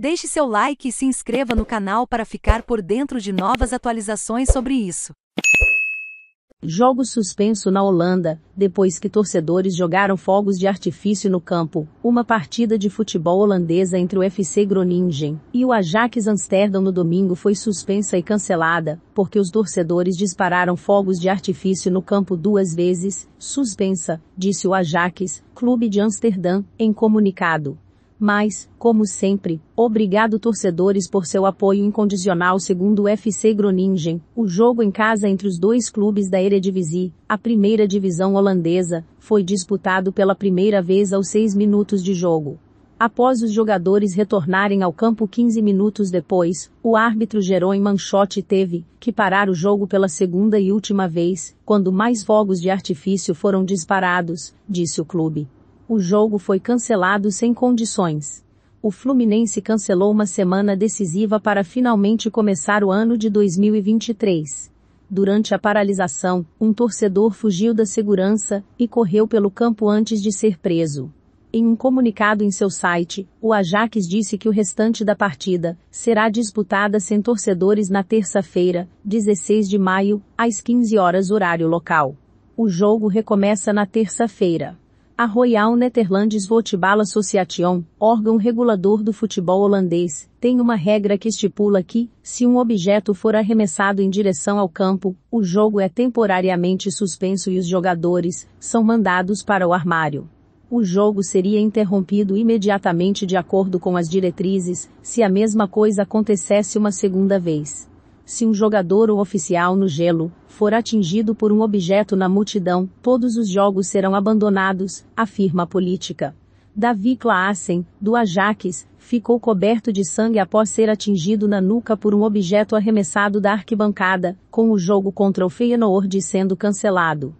Deixe seu like e se inscreva no canal para ficar por dentro de novas atualizações sobre isso. Jogo suspenso na Holanda, depois que torcedores jogaram fogos de artifício no campo, uma partida de futebol holandesa entre o FC Groningen e o Ajax Amsterdam no domingo foi suspensa e cancelada, porque os torcedores dispararam fogos de artifício no campo duas vezes, suspensa, disse o Ajax, clube de Amsterdã, em comunicado. Mas, como sempre, obrigado torcedores por seu apoio incondicional segundo o FC Groningen. O jogo em casa entre os dois clubes da Eredivisie, a primeira divisão holandesa, foi disputado pela primeira vez aos seis minutos de jogo. Após os jogadores retornarem ao campo 15 minutos depois, o árbitro Jerome Manchotti teve que parar o jogo pela segunda e última vez, quando mais fogos de artifício foram disparados, disse o clube. O jogo foi cancelado sem condições. O Fluminense cancelou uma semana decisiva para finalmente começar o ano de 2023. Durante a paralisação, um torcedor fugiu da segurança e correu pelo campo antes de ser preso. Em um comunicado em seu site, o Ajax disse que o restante da partida será disputada sem torcedores na terça-feira, 16 de maio, às 15 horas horário local. O jogo recomeça na terça-feira. A Royal Netherlands Votebal Association, órgão regulador do futebol holandês, tem uma regra que estipula que, se um objeto for arremessado em direção ao campo, o jogo é temporariamente suspenso e os jogadores são mandados para o armário. O jogo seria interrompido imediatamente de acordo com as diretrizes, se a mesma coisa acontecesse uma segunda vez. Se um jogador ou oficial no gelo for atingido por um objeto na multidão, todos os jogos serão abandonados, afirma a política. Davi Klaassen, do Ajax, ficou coberto de sangue após ser atingido na nuca por um objeto arremessado da arquibancada, com o jogo contra o Feyenoord sendo cancelado.